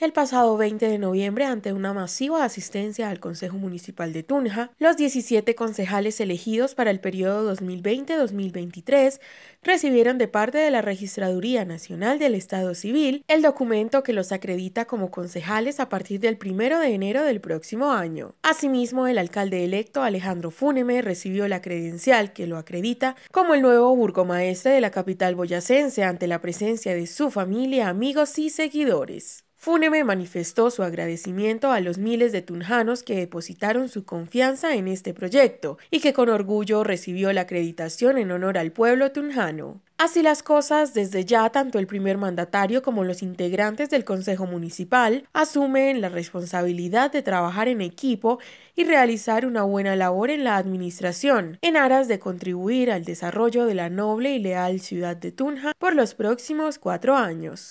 El pasado 20 de noviembre, ante una masiva asistencia al Consejo Municipal de Tunja, los 17 concejales elegidos para el periodo 2020-2023 recibieron de parte de la Registraduría Nacional del Estado Civil el documento que los acredita como concejales a partir del 1 de enero del próximo año. Asimismo, el alcalde electo Alejandro Fúneme recibió la credencial que lo acredita como el nuevo burgomaestre de la capital boyacense ante la presencia de su familia, amigos y seguidores. Fúneme manifestó su agradecimiento a los miles de tunjanos que depositaron su confianza en este proyecto y que con orgullo recibió la acreditación en honor al pueblo tunjano. Así las cosas, desde ya tanto el primer mandatario como los integrantes del Consejo Municipal asumen la responsabilidad de trabajar en equipo y realizar una buena labor en la administración, en aras de contribuir al desarrollo de la noble y leal ciudad de Tunja por los próximos cuatro años.